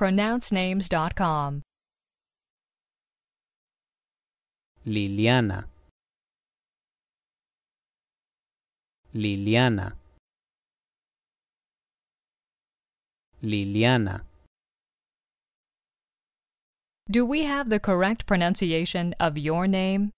pronouncenames.com. Liliana Liliana Liliana Do we have the correct pronunciation of your name?